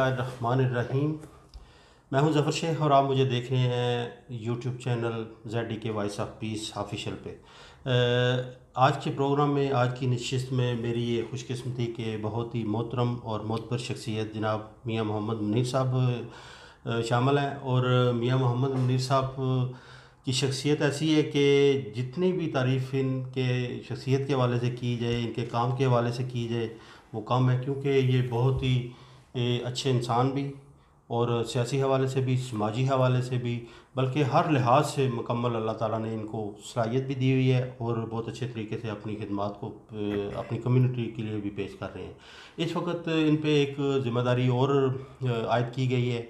बिस्मिल्लाम मैं हूं ज़फ़र शेख और आप मुझे देख रहे हैं यूट्यूब चैनल जेड डी के वॉइस ऑफ पीस ऑफिशियल पे आज के प्रोग्राम में आज की नशस्त में मेरी ये खुशकस्मती के बहुत ही मोहतरम और मोतबर शख्सियत जनाब मियाँ मोहम्मद मुनीर साहब शामिल हैं और मियाँ मोहम्मद मुनीर साहब की शख्सियत ऐसी है कि जितनी भी तारीफ़ इनके शख्सियत के हवाले से की जाए इनके काम के हवाले से की जाए वो कम है क्योंकि ये बहुत ही ये अच्छे इंसान भी और सियासी हवाले से भी समाजी हवाले से भी बल्कि हर लिहाज से मुकम्मल अल्लाह ताला ने इनको सलाहियत भी दी हुई है और बहुत अच्छे तरीके से अपनी खदमात को अपनी कम्युनिटी के लिए भी पेश कर रहे हैं इस वक्त इन पर एक ज़िम्मेदारी और आयद की गई है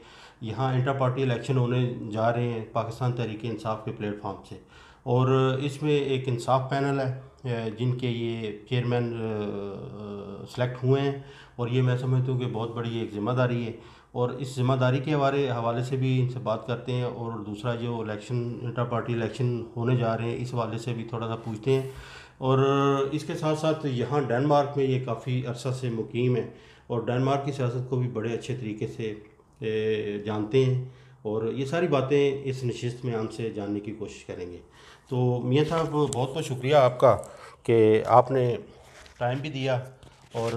यहाँ इंटर पार्टी इलेक्शन होने जा रहे हैं पाकिस्तान तहरीक इंसाफ के प्लेटफॉर्म से और इसमें एक इंसाफ पैनल है जिनके ये चेयरमैन सेलेक्ट हुए हैं और ये मैं समझता हूँ कि बहुत बड़ी एक ज़िम्मेदारी है और इस ज़िम्मेदारी के हमारे हवाले से भी इनसे बात करते हैं और दूसरा जो इलेक्शन इंटर पार्टी इलेक्शन होने जा रहे हैं इस हवाले से भी थोड़ा सा पूछते हैं और इसके साथ साथ यहाँ डेनमार्क में ये काफ़ी अरसा से मुकीम है और डेनमार्क की सियासत को भी बड़े अच्छे तरीके से जानते हैं और ये सारी बातें इस नशस्त में हमसे जानने की कोशिश करेंगे तो मियाँ साहब बहुत बहुत शुक्रिया आपका कि आपने टाइम भी दिया और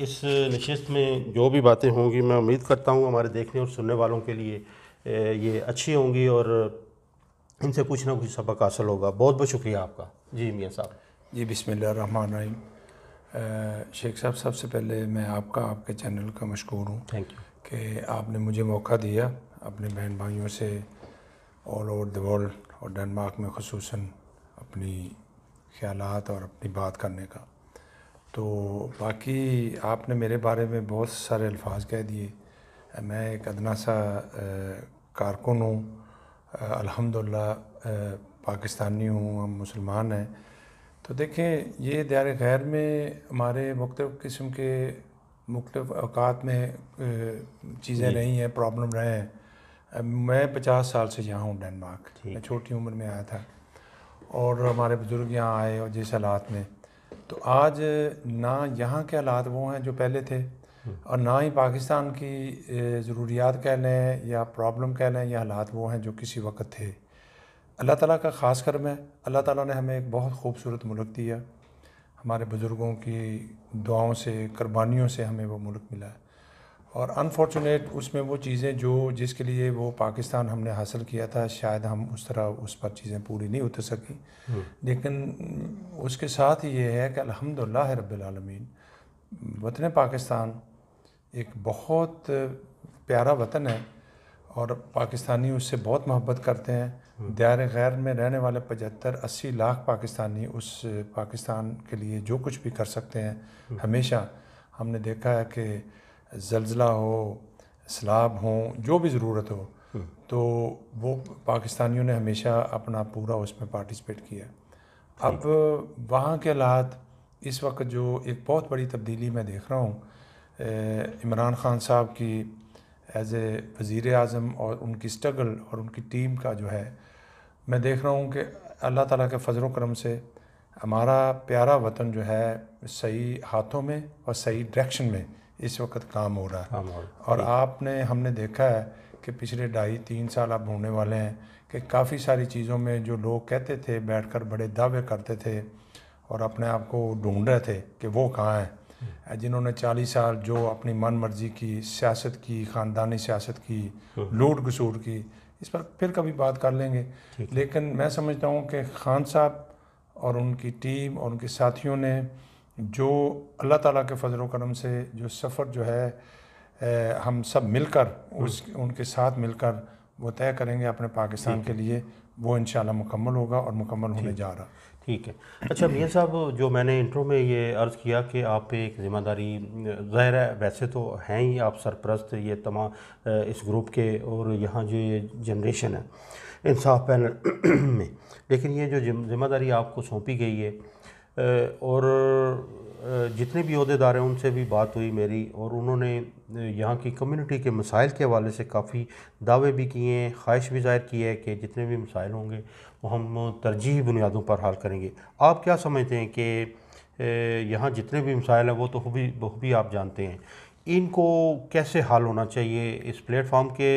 इस नशस्त में जो भी बातें होंगी मैं उम्मीद करता हूँ हमारे देखने और सुनने वालों के लिए ये अच्छी होंगी और इनसे कुछ ना कुछ सबक हासिल होगा बहुत बहुत शुक्रिया आपका जी मियाँ साहब जी बिसमीम शेख साहब सबसे पहले मैं आपका आपके चैनल का मशहूर हूँ थैंक यू कि आपने मुझे मौका दिया अपने बहन भाइयों से ऑल ओवर द वर्ल्ड और डेनमार्क में खसूस अपनी ख्याल और अपनी बात करने का तो बाकी आपने मेरे बारे में बहुत सारे अल्फाज कह दिए मैं एक अदना सा कारकुन हूँ अलहमदिल्ला पाकिस्तानी हूँ हम मुसलमान हैं तो देखें ये दार खैर में हमारे मुख्तु किस्म के मुख्तफ अवकात में चीज़ें रही हैं प्रॉब्लम रहे हैं मैं पचास साल से यहाँ हूँ डेनमार्क मैं छोटी उम्र में आया था और हमारे बुज़ुर्ग यहाँ आए और जिस हालात में तो आज ना यहाँ के हालात वो हैं जो पहले थे हम्म। और ना ही पाकिस्तान की ज़रूरियात कह लें या प्रॉब्लम कह लें या हालात वो हैं जो किसी वक्त थे अल्लाह ताला का ख़ास करम है अल्लाह ताला ने हमें एक बहुत खूबसूरत मुल्क दिया हमारे बुज़ुर्गों की दुआओं से कुर्बानियों से हमें वो मुल्क मिला है और अनफॉर्चुनेट उसमें वो चीज़ें जो जिसके लिए वो पाकिस्तान हमने हासिल किया था शायद हम उस तरह उस पर चीज़ें पूरी नहीं उतर सकें हम्म। लेकिन उसके साथ ये है कि अलहमदिल्ला रबालमीन वतन पाकिस्तान एक बहुत प्यारा वतन है और पाकिस्तानी उससे बहुत मोहब्बत करते हैं हम्म। दायर गैर में रहने वाले पचहत्तर अस्सी लाख पाकिस्तानी उस पाकिस्तान के लिए जो कुछ भी कर सकते हैं हम्म। हमेशा हमने देखा है कि जलजिला हो सैलाब हो जो भी ज़रूरत हो हम्म। तो वो पाकिस्तानियों ने हमेशा अपना पूरा उसमें पार्टिसिपेट किया अब वहाँ के हालात इस वक्त जो एक बहुत बड़ी तब्दीली मैं देख रहा हूँ इमरान ख़ान साहब की एज ए वज़ी अजम और उनकी स्ट्रगल और उनकी टीम का जो है मैं देख रहा हूँ कि अल्लाह ताला के फजल करम से हमारा प्यारा वतन जो है सही हाथों में और सही डायरेक्शन में इस वक्त काम हो रहा है और आपने हमने देखा है कि पिछले ढाई तीन साल आप ढूंढने वाले हैं कि काफ़ी सारी चीज़ों में जो लोग कहते थे बैठकर बड़े दावे करते थे और अपने आप को ढूंढ रहे थे कि वो कहाँ हैं हम्म। जिन्होंने चालीस साल जो अपनी मन मर्जी की सियासत की ख़ानदानी सियासत की हम्म। लूट घसूट की इस पर फिर कभी बात कर लेंगे लेकिन मैं समझता हूँ कि खान साहब और उनकी टीम और उनके साथियों ने जो अल्लाह ताला के फजल करम से जो सफ़र जो है हम सब मिलकर हम्म। उस उनके साथ मिलकर वो तय करेंगे अपने पाकिस्तान के लिए वो इन मुकम्मल होगा और मुकम्मल होने जा रहा ठीक है अच्छा मियाँ साहब जो मैंने इंट्रो में ये अर्ज़ किया कि आप पे एक ज़िम्मेदारी ज़ाहिर है वैसे तो हैं ही आप सरप्रस्त ये तमाम इस ग्रुप के और यहाँ जो ये जनरेशन है इंसाफ पैनल में लेकिन ये जो जिम्मेदारी आपको सौंपी गई है और जितने भी अहदेदार हैं उनसे भी बात हुई मेरी और उन्होंने यहाँ की कम्युनिटी के मसाइल के हवाले से काफ़ी दावे भी किए हैं ख्वाहिश भी जाहिर की है कि जितने भी मसाइल होंगे वो हम तरजीही बुनियादों पर हल करेंगे आप क्या समझते हैं कि यहाँ जितने भी मसाइल हैं वो तो खूबी बखूबी आप जानते हैं इनको कैसे हल होना चाहिए इस प्लेटफॉर्म के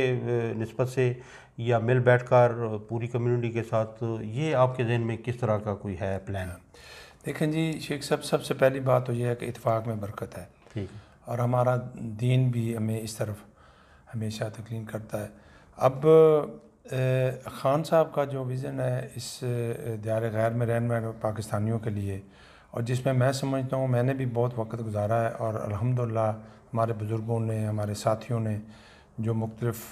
नस्बत से या मिल बैठ कर पूरी कम्यूनिटी के साथ ये आपके जहन में किस तरह का कोई है प्लान देखें जी शेख साहब सबसे पहली बात तो यह है कि इतफाक़ में बरकत है और हमारा दीन भी हमें इस तरफ हमेशा तकलीन करता है अब ख़ान साहब का जो विज़न है इस दायरे गैर में रहन वाले पाकिस्तानियों के लिए और जिसमें मैं समझता हूँ मैंने भी बहुत वक्त गुजारा है और अल्हम्दुलिल्लाह हमारे बुज़ुर्गों ने हमारे साथियों ने जो मुख्तलफ़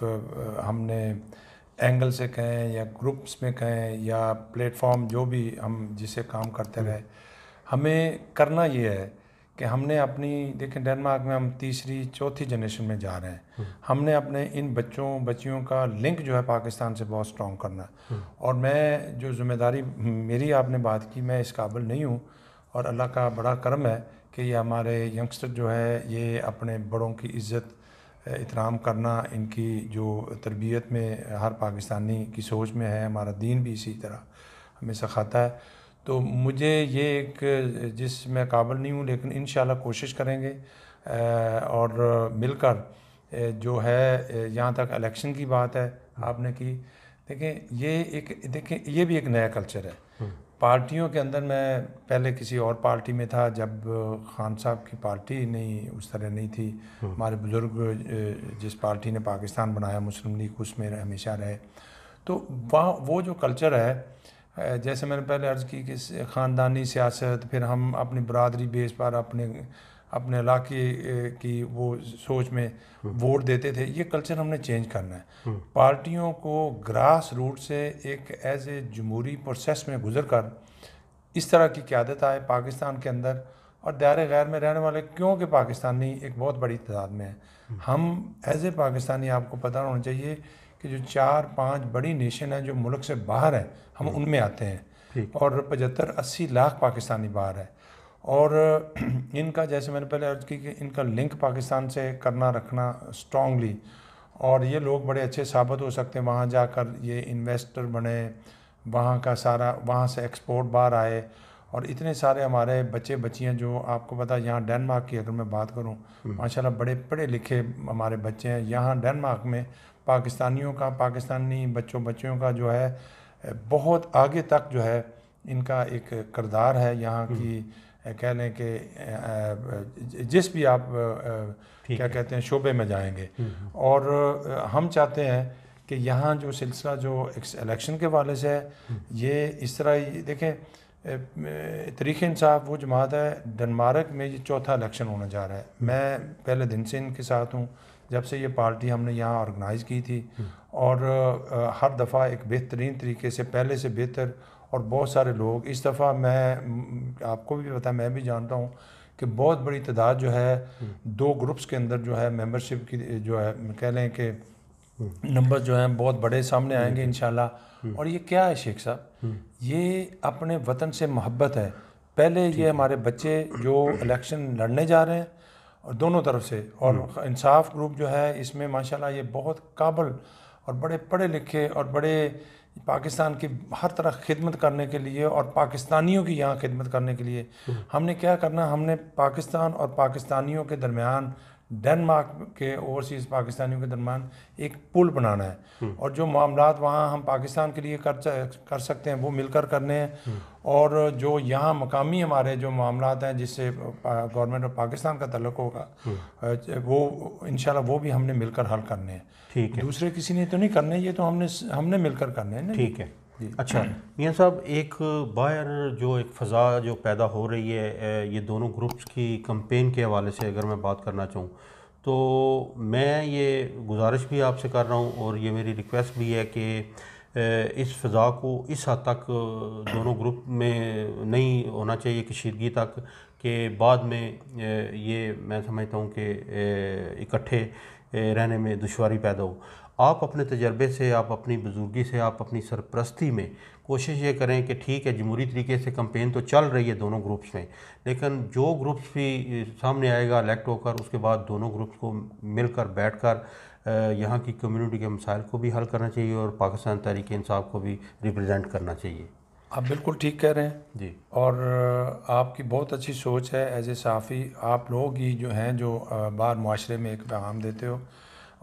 हमने एंगल से कहें या ग्रुप्स में कहें या प्लेटफॉर्म जो भी हम जिसे काम करते हम्म। रहे हमें करना ये है कि हमने अपनी देखें डेनमार्क में हम तीसरी चौथी जनरेशन में जा रहे हैं हम्म। हमने अपने इन बच्चों बच्चियों का लिंक जो है पाकिस्तान से बहुत स्ट्रॉन्ग करना हम्म। और मैं जो जिम्मेदारी मेरी आपने बात की मैं इस काबिल नहीं हूँ और अल्लाह का बड़ा करम है कि ये हमारे यंगस्टर जो है ये अपने बड़ों की इज़्ज़त इतराम करना इनकी जो तरबियत में हर पाकिस्तानी की सोच में है हमारा दीन भी इसी तरह हमें सखाता है तो मुझे ये एक जिस मैं काबिल नहीं हूँ लेकिन इन कोशिश करेंगे और मिलकर जो है यहाँ तक इलेक्शन की बात है आपने की देखें ये एक देखें ये भी एक नया कल्चर है पार्टियों के अंदर मैं पहले किसी और पार्टी में था जब खान साहब की पार्टी नहीं उस तरह नहीं थी हम्म। हमारे बुज़ुर्ग जिस पार्टी ने पाकिस्तान बनाया मुस्लिम लीग उसमें हमेशा रहे तो वहाँ वो जो कल्चर है जैसे मैंने पहले अर्ज़ की कि ख़ानदानी सियासत फिर हम अपनी बरदरी बेस पर अपने अपने इलाके की वो सोच में हम्म। वोट देते थे ये कल्चर हमने चेंज करना है हम्म। पार्टियों को ग्रास रूट से एक एज ए जमहूरी प्रोसेस में गुजर कर इस तरह की क्यादत आए पाकिस्तान के अंदर और दायरे गैर में रहने वाले क्योंकि पाकिस्तानी एक बहुत बड़ी तादाद में है हम्म। हम एज ए पाकिस्तानी आपको पता होना चाहिए कि जो चार पांच बड़ी नेशन हैं जो मुल्क से बाहर हैं हम उनमें आते हैं और पचहत्तर अस्सी लाख पाकिस्तानी बाहर है और इनका जैसे मैंने पहले अर्ज की कि इनका लिंक पाकिस्तान से करना रखना स्ट्रांगली और ये लोग बड़े अच्छे साबित हो सकते हैं वहाँ जाकर ये इन्वेस्टर बने वहाँ का सारा वहाँ से एक्सपोर्ट बाहर आए और इतने सारे हमारे बच्चे बच्चियाँ जो आपको पता है यहाँ डेनमार्क की अगर मैं बात करूँ हम्म। माशाल्लाह बड़े पढ़े लिखे हमारे बच्चे हैं यहाँ डेनमार्क में पाकिस्तानियों का पाकिस्तानी बच्चों बच्चियों का जो है बहुत आगे तक जो है इनका एक करदार है यहाँ हम्म। की कहने के जिस भी आप क्या कहते हैं शोबे में जाएंगे हम्म, हम्म। और हम चाहते हैं कि यहाँ जो सिलसिला जो इलेक्शन के वाले से है हम्म। ये इस तरह देखें तरीक़ इंसाफ वो जमात है डनमार्क में ये चौथा इलेक्शन होने जा रहा है मैं पहले दिन से इनके साथ हूँ जब से ये पार्टी हमने यहाँ ऑर्गेनाइज़ की थी और हर दफ़ा एक बेहतरीन तरीके से पहले से बेहतर और बहुत सारे लोग इस दफ़ा मैं आपको भी पता मैं भी जानता हूँ कि बहुत बड़ी तादाद जो है हम्म। दो ग्रुप्स के अंदर जो है मेंबरशिप की जो है कह लें कि नंबर हम्म। जो हैं बहुत बड़े सामने हम्म। आएंगे इन और ये क्या है शेख साहब ये अपने वतन से मोहब्बत है पहले ये हमारे बच्चे जो इलेक्शन लड़ने जा रहे हैं और दोनों तरफ से और इंसाफ ग्रुप जो है इसमें माशाल्लाह ये बहुत काबल और बड़े पढ़े लिखे और बड़े पाकिस्तान की हर तरह खिदमत करने के लिए और पाकिस्तानियों की यहाँ खिदमत करने के लिए हम्म। हमने क्या करना हमने पाकिस्तान और पाकिस्तानियों के दरमियान डेनमार्क के ओवरसीज़ पाकिस्तानियों के दरमियान एक पुल बनाना है हम्म। और जो मामला वहाँ हम पाकिस्तान के लिए कर कर सकते हैं वो मिलकर करने हैं हम्म। और जो यहाँ मकामी हमारे जो मामला हैं जिससे गवर्नमेंट ऑफ पाकिस्तान का तलक होगा हम्म। वो इन वो भी हमने मिलकर हल करने हैं ठीक है दूसरे किसी ने तो नहीं करने ये तो हमने हमने मिलकर करने हैं ठीक है अच्छा मियाँ साहब एक बाहर जो एक फ़ज़ा जो पैदा हो रही है ये दोनों ग्रुप्स की कंपेन के हवाले से अगर मैं बात करना चाहूँ तो मैं ये गुजारिश भी आपसे कर रहा हूँ और ये मेरी रिक्वेस्ट भी है कि इस फ़ा को इस हद तक दोनों ग्रुप में नहीं होना चाहिए कशीदगी तक के बाद में ये मैं समझता हूँ कि इकट्ठे रहने में दुशारी पैदा हो आप अपने तजर्बे से आप अपनी बुज़ुर्गी से आप अपनी सरप्रस्ती में कोशिश ये करें कि ठीक है जमहूरी तरीके से कंपेन तो चल रही है दोनों ग्रुप्स में लेकिन जो ग्रुप्स भी सामने आएगा इलेक्ट होकर उसके बाद दोनों ग्रुप्स को मिलकर बैठकर यहाँ की कम्युनिटी के मसाइल को भी हल करना चाहिए और पाकिस्तान तहरीक इंसाफ को भी रिप्रेजेंट करना चाहिए आप बिल्कुल ठीक कह रहे हैं जी और आपकी बहुत अच्छी सोच है एज ए साफ़ी आप लोग ही जो हैं जो बाहर माशरे में एक पैगाम देते हो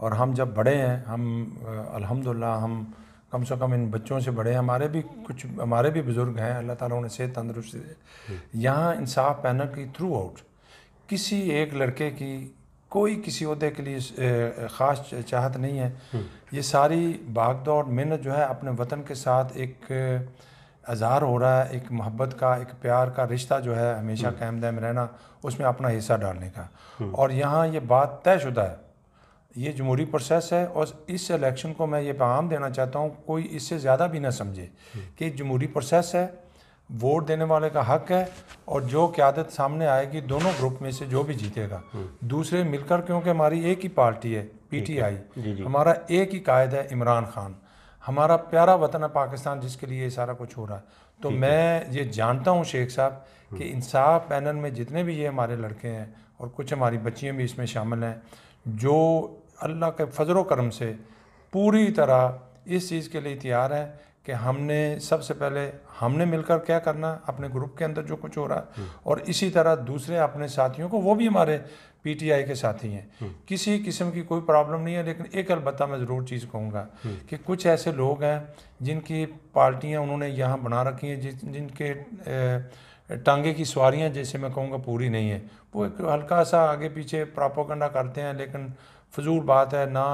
और हम जब बड़े हैं हम अल्हम्दुलिल्लाह हम कम से कम इन बच्चों से बड़े हमारे भी कुछ हमारे भी बुज़ुर्ग हैं अल्लाह ताला उन्हें सेहत तंदरुस्त दे यहाँ इंसाफ पैनल की थ्रू आउट किसी एक लड़के की कोई किसी अहदे के लिए ख़ास चाहत नहीं है हम्म। ये सारी भाग दौड़ मेहनत जो है अपने वतन के साथ एक अजहार हो रहा है एक मोहब्बत का एक प्यार का रिश्ता जो है हमेशा कैम दैम रहना उसमें अपना हिस्सा डालने का और यहाँ ये बात तयशुदा है ये जमहूरी प्रोसेस है और इस इलेक्शन को मैं ये पैगाम देना चाहता हूँ कोई इससे ज़्यादा भी ना समझे कि जमहूरी प्रोसेस है वोट देने वाले का हक है और जो क्यादत सामने आएगी दोनों ग्रुप में से जो भी जीतेगा दूसरे मिलकर क्योंकि हमारी एक ही पार्टी है पीटीआई हमारा एक ही कायद है इमरान खान हमारा प्यारा वतन है पाकिस्तान जिसके लिए ये सारा कुछ हो रहा है तो मैं ये जानता हूँ शेख साहब कि हम्म। इंसाफ पैनल में जितने भी ये हमारे लड़के हैं और कुछ हमारी बच्चियाँ भी इसमें शामिल हैं जो अल्लाह के फजल करम से पूरी तरह इस चीज़ के लिए तैयार हैं कि हमने सबसे पहले हमने मिलकर क्या करना अपने ग्रुप के अंदर जो कुछ हो रहा है हम्म। और इसी तरह दूसरे अपने साथियों को वो भी हमारे पीटीआई के साथी हैं हम्म। किसी किस्म की कोई प्रॉब्लम नहीं है लेकिन एक अलबत्ता मैं ज़रूर चीज़ कहूँगा हम्म। कि कुछ ऐसे लोग हैं जिनकी पार्टियाँ उन्होंने यहाँ बना रखी हैं जिनके टांगे की सवारियाँ जैसे मैं कहूँगा पूरी नहीं है वो एक हल्का सा आगे पीछे प्रापोकंडा करते हैं लेकिन फजूल बात है ना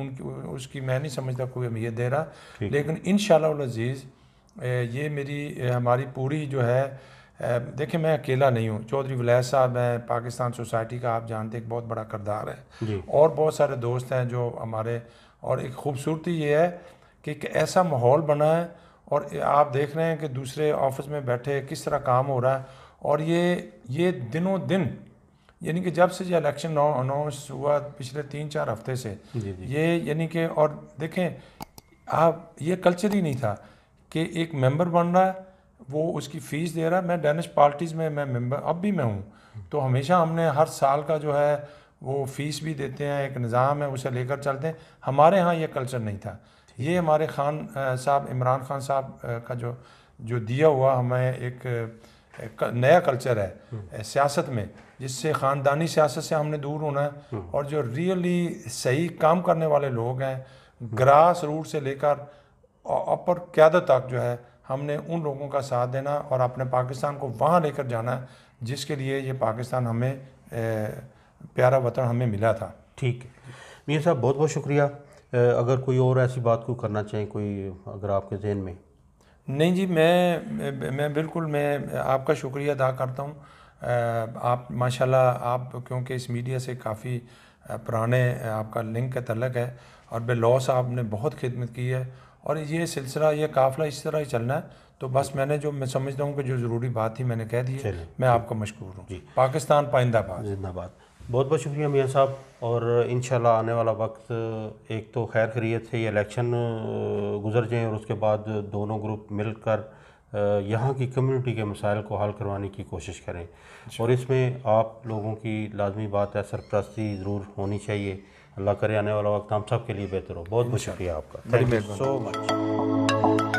उनकी उसकी मैं नहीं समझता कोई अहमियत दे रहा लेकिन इन शजीज़ ये मेरी हमारी पूरी जो है देखें मैं अकेला नहीं हूँ चौधरी वलैद साहब हैं पाकिस्तान सोसाइटी का आप जानते एक बहुत बड़ा करदार है और बहुत सारे दोस्त हैं जो हमारे और एक खूबसूरती ये है कि एक ऐसा माहौल बना है और आप देख रहे हैं कि दूसरे ऑफिस में बैठे किस तरह काम हो रहा है और ये ये दिनों दिन यानी कि जब से ये इलेक्शन अनाउंस हुआ पिछले तीन चार हफ्ते से ये यानी कि और देखें आप ये कल्चर ही नहीं था कि एक मेंबर बन रहा है वो उसकी फ़ीस दे रहा है मैं डेनिश पार्टीज़ में मैं मेंबर अब भी मैं हूँ तो हमेशा हमने हर साल का जो है वो फीस भी देते हैं एक निज़ाम है उसे लेकर चलते हैं हमारे यहाँ ये कल्चर नहीं था ये हमारे खान साहब इमरान खान साहब का जो जो दिया हुआ हमें एक, एक नया कल्चर है हम्म। सियासत में जिससे ख़ानदानी सियासत से हमने दूर होना है हम्म। और जो रियली सही काम करने वाले लोग हैं ग्रास रूट से लेकर अपर क्यादत तक जो है हमने उन लोगों का साथ देना और अपने पाकिस्तान को वहाँ लेकर जाना जिसके लिए ये पाकिस्तान हमें ए, प्यारा वतन हमें मिला था ठीक है मियाँ साहब बहुत बहुत शुक्रिया अगर कोई और ऐसी बात को करना चाहिए कोई अगर आपके जहन में नहीं जी मैं मैं बिल्कुल मैं आपका शुक्रिया अदा करता हूँ आप माशाल्लाह आप क्योंकि इस मीडिया से काफ़ी पुराने आपका लिंक का तलक है और बेलॉस आपने बहुत खिदमत की है और ये सिलसिला ये काफ़िला इस तरह ही चलना है तो बस मैंने जो मैं समझता हूँ कि जो ज़रूरी बात थी मैंने कह दी है मैं आपका मशहूर हूँ जी पाकिस्तान पाइंदाबाद जिंदाबाद बहुत बहुत शुक्रिया मियाँ साहब और इन आने वाला वक्त एक तो खैर खरीत से ये इलेक्शन गुजर जाएँ और उसके बाद दोनों ग्रुप मिलकर यहाँ की कम्युनिटी के मसाइल को हल करवाने की कोशिश करें और इसमें आप लोगों की लाजमी बात है सरप्रस्ती ज़रूर होनी चाहिए अल्लाह करे आने वाला वक्त हम सब के लिए बेहतर हो बहुत बहुत शुक्रिया आपका थैंक यू सो मच